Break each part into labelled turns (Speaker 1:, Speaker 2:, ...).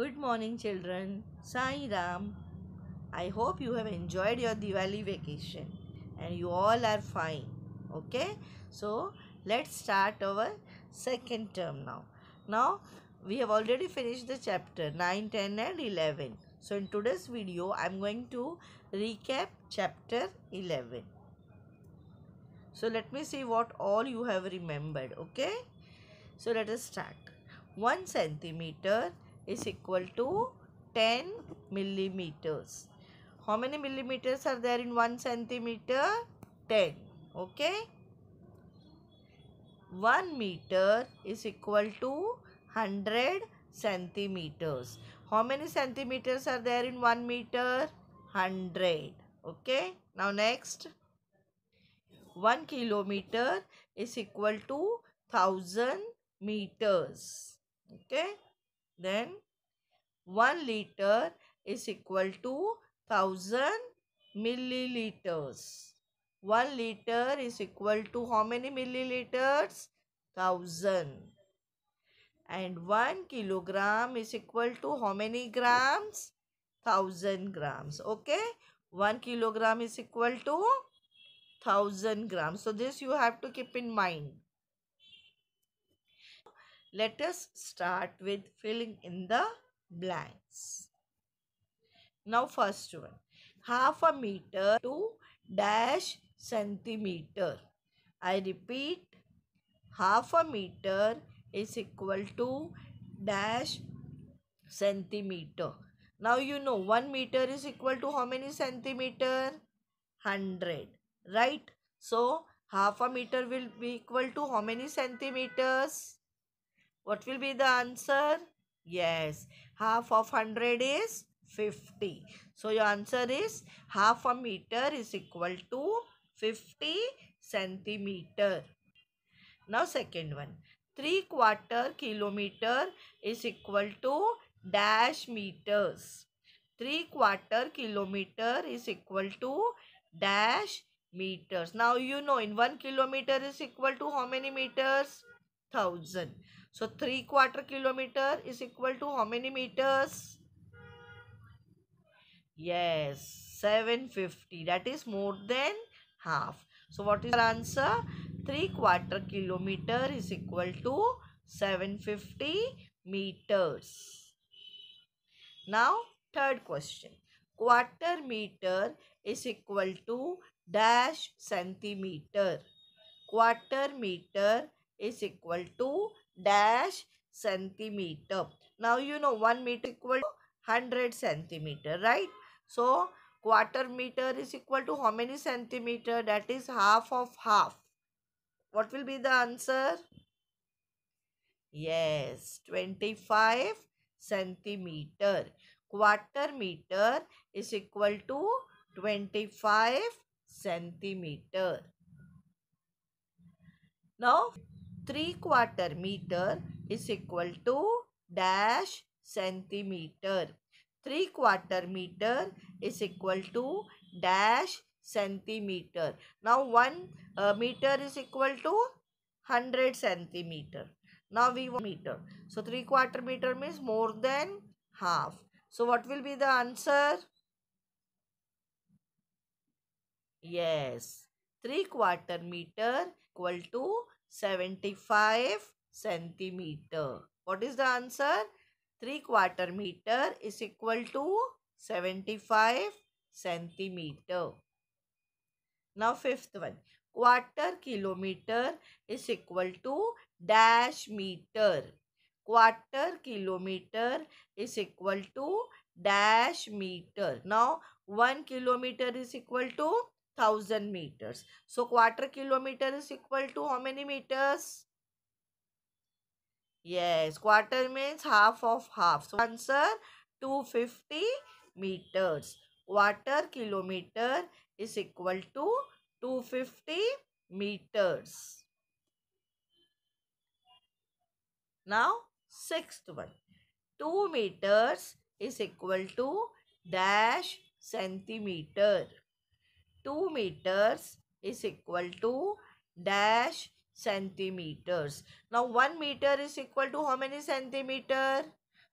Speaker 1: Good morning, children. Sai Ram. I hope you have enjoyed your Diwali vacation and you all are fine. Okay, so let's start our second term now. Now we have already finished the chapter 9, 10, and 11. So in today's video, I'm going to recap chapter 11. So let me see what all you have remembered. Okay, so let us start. 1 centimeter is equal to 10 millimeters. How many millimeters are there in 1 centimeter? 10. Okay. 1 meter is equal to 100 centimeters. How many centimeters are there in 1 meter? 100. Okay. Now next. 1 kilometer is equal to 1000 meters. Okay. Then 1 liter is equal to 1000 milliliters. 1 liter is equal to how many milliliters? 1000. And 1 kilogram is equal to how many grams? 1000 grams. Okay. 1 kilogram is equal to 1000 grams. So, this you have to keep in mind. Let us start with filling in the blanks. Now first one. Half a meter to dash centimeter. I repeat. Half a meter is equal to dash centimeter. Now you know 1 meter is equal to how many centimeter? 100. Right? So half a meter will be equal to how many centimeters? What will be the answer? Yes, half of 100 is 50. So your answer is half a meter is equal to 50 centimeter. Now second one. 3 quarter kilometer is equal to dash meters. 3 quarter kilometer is equal to dash meters. Now you know in 1 kilometer is equal to how many meters? 1000. So 3 quarter kilometer is equal to how many meters? Yes, 750. That is more than half. So what is our answer? 3 quarter kilometer is equal to 750 meters. Now third question. Quarter meter is equal to dash centimeter. Quarter meter is equal to dash centimeter. Now you know 1 meter equal to 100 centimeter, right? So quarter meter is equal to how many centimeter? That is half of half. What will be the answer? Yes, 25 centimeter. Quarter meter is equal to 25 centimeter. Now, 3 quarter meter is equal to dash centimeter. 3 quarter meter is equal to dash centimeter. Now 1 uh, meter is equal to 100 centimeter. Now we want meter. So 3 quarter meter means more than half. So what will be the answer? Yes. 3 quarter meter equal to 75 centimeter. What is the answer? 3 quarter meter is equal to 75 centimeter. Now fifth one. Quarter kilometer is equal to dash meter. Quarter kilometer is equal to dash meter. Now 1 kilometer is equal to thousand meters. So quarter kilometer is equal to how many meters? Yes, quarter means half of half. So answer 250 meters. Quarter kilometer is equal to 250 meters. Now sixth one. 2 meters is equal to dash centimeter. 2 meters is equal to dash centimeters. Now 1 meter is equal to how many centimeter?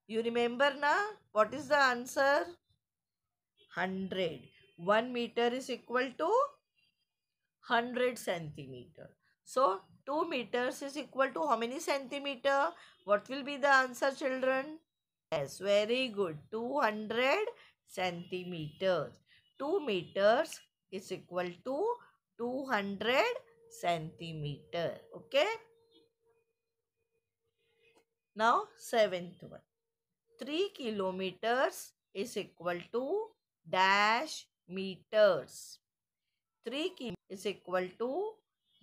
Speaker 1: You remember na? What is the answer? 100. 1 meter is equal to 100 centimeter. So 2 meters is equal to how many centimeter? What will be the answer children? Yes, very good. 200 centimeters. 2 meters is equal to 200 centimeter. Okay. Now, seventh one. 3 kilometers is equal to dash meters. 3 km is equal to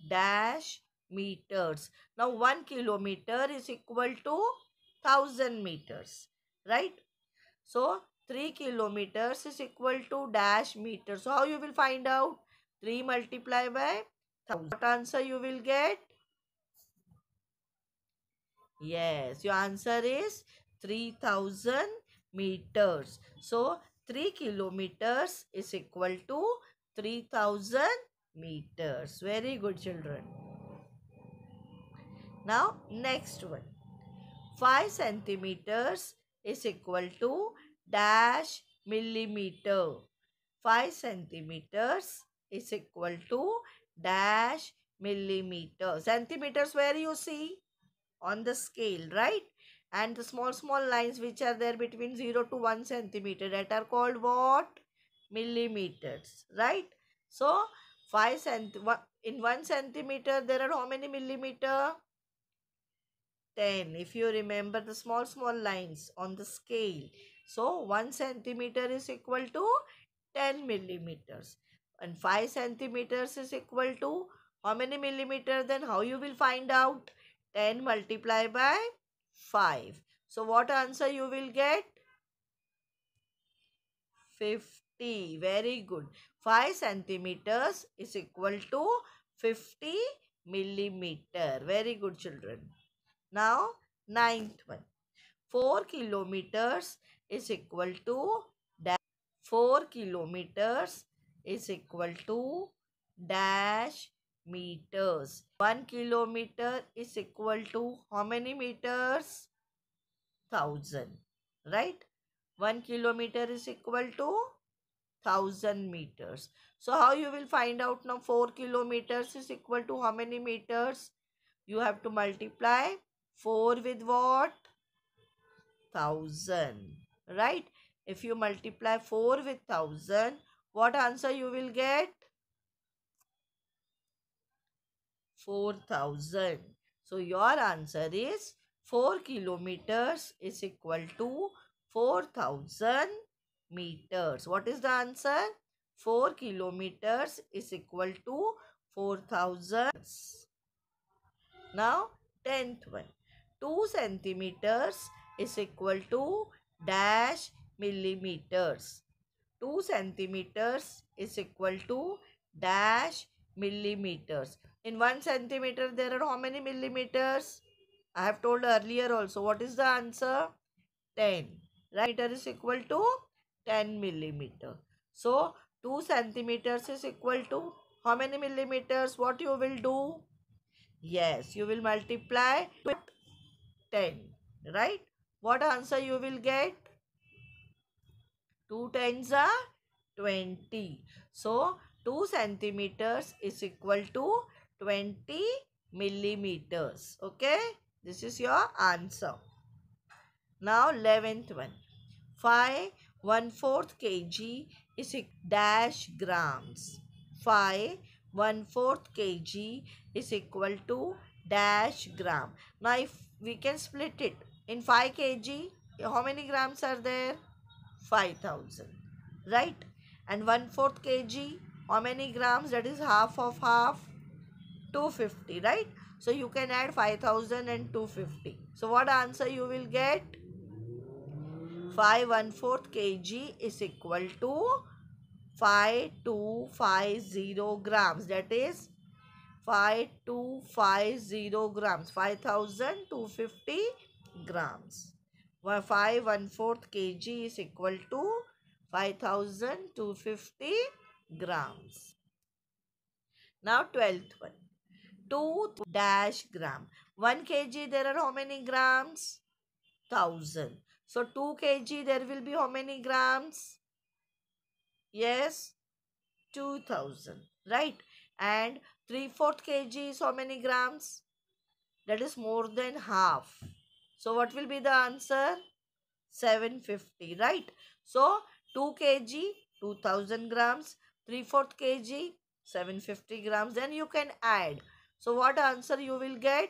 Speaker 1: dash meters. Now, 1 kilometer is equal to 1000 meters. Right? So, 3 kilometers is equal to dash meter. So how you will find out? 3 multiply by 1000. What answer you will get? Yes, your answer is 3000 meters. So 3 kilometers is equal to 3000 meters. Very good children. Now next one. 5 centimeters is equal to dash millimeter. 5 centimeters is equal to dash millimeter. Centimeters where you see? On the scale, right? And the small, small lines which are there between 0 to 1 centimeter that are called what? Millimeters, right? So, 5 cent in 1 centimeter there are how many millimeter? 10. If you remember the small, small lines on the scale so 1 centimeter is equal to 10 millimeters and 5 centimeters is equal to how many millimeter then how you will find out 10 multiply by 5 so what answer you will get 50 very good 5 centimeters is equal to 50 millimeter very good children now ninth one 4 kilometers is equal to 4 kilometers is equal to dash meters. 1 kilometer is equal to how many meters? 1000. Right? 1 kilometer is equal to 1000 meters. So how you will find out now 4 kilometers is equal to how many meters? You have to multiply 4 with what? 1000 right if you multiply 4 with 1000 what answer you will get 4000 so your answer is 4 kilometers is equal to 4000 meters what is the answer 4 kilometers is equal to 4000 now 10th one 2 centimeters is equal to dash millimeters. 2 centimeters is equal to dash millimeters. In 1 centimeter there are how many millimeters? I have told earlier also. What is the answer? 10. Right? Meter is equal to 10 millimeter. So 2 centimeters is equal to how many millimeters? What you will do? Yes, you will multiply 10. Right? what answer you will get? 2 tens are 20. So, 2 centimeters is equal to 20 millimeters. Okay. This is your answer. Now, 11th one. 5 1 fourth kg is dash grams. 5 1 fourth kg is equal to dash gram. Now, if we can split it in 5 kg how many grams are there 5000 right and 1 fourth kg how many grams that is half of half 250 right so you can add 5000 and 250 so what answer you will get 5 1 fourth kg is equal to 5250 grams that is 5250 grams 5250 grams. 5 1 fourth kg is equal to five thousand two fifty grams. Now 12th one. 2 dash gram. 1 kg there are how many grams? 1000. So 2 kg there will be how many grams? Yes, 2000. Right? And 3 kg is how many grams? That is more than half. So what will be the answer? 750, right? So 2 kg, 2000 grams, 3 fourth kg, 750 grams. Then you can add. So what answer you will get?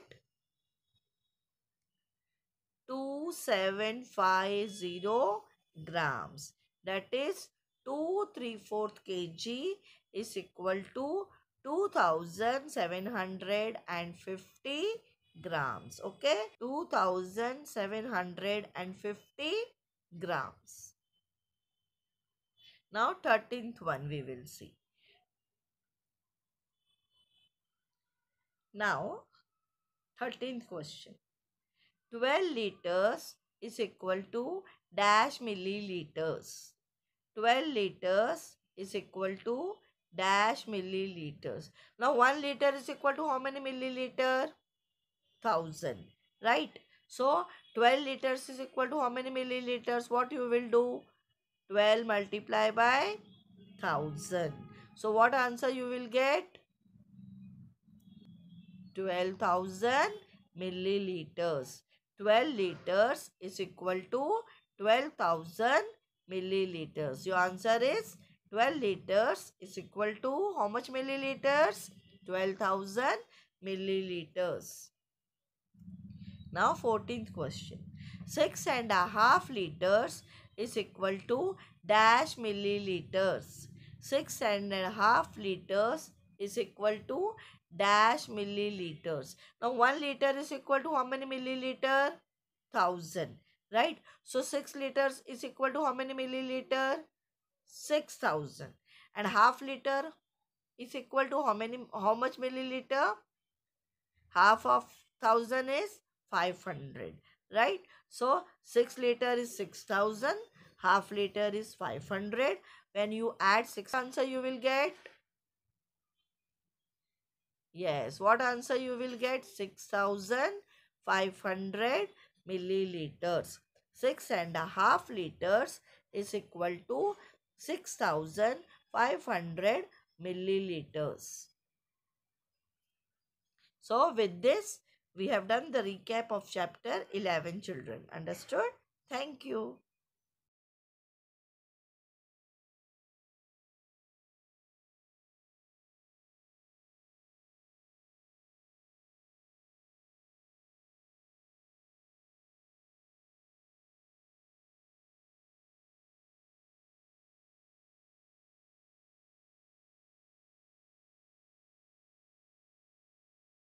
Speaker 1: 2750 grams. That is 2 3 fourth kg is equal to 2750 grams okay 2750 grams now 13th one we will see now 13th question 12 liters is equal to dash milliliters 12 liters is equal to dash milliliters now 1 liter is equal to how many milliliter thousand right so 12 liters is equal to how many milliliters what you will do 12 multiply by 1000 so what answer you will get 12000 milliliters 12 liters is equal to 12000 milliliters your answer is 12 liters is equal to how much milliliters 12000 milliliters now 14th question. 6 and a half liters is equal to dash milliliters. 6 and a half liters is equal to dash milliliters. Now 1 liter is equal to how many milliliter? 1000 right so 6 liters is equal to how many milliliter 6000 and half liter is equal to how many how much milliliter half of 1000 is 500 right so 6 liter is 6000 half liter is 500 when you add 6 answer you will get yes what answer you will get 6500 milliliters six and a half liters is equal to 6500 milliliters so with this we have done the recap of chapter 11 children. Understood? Thank you.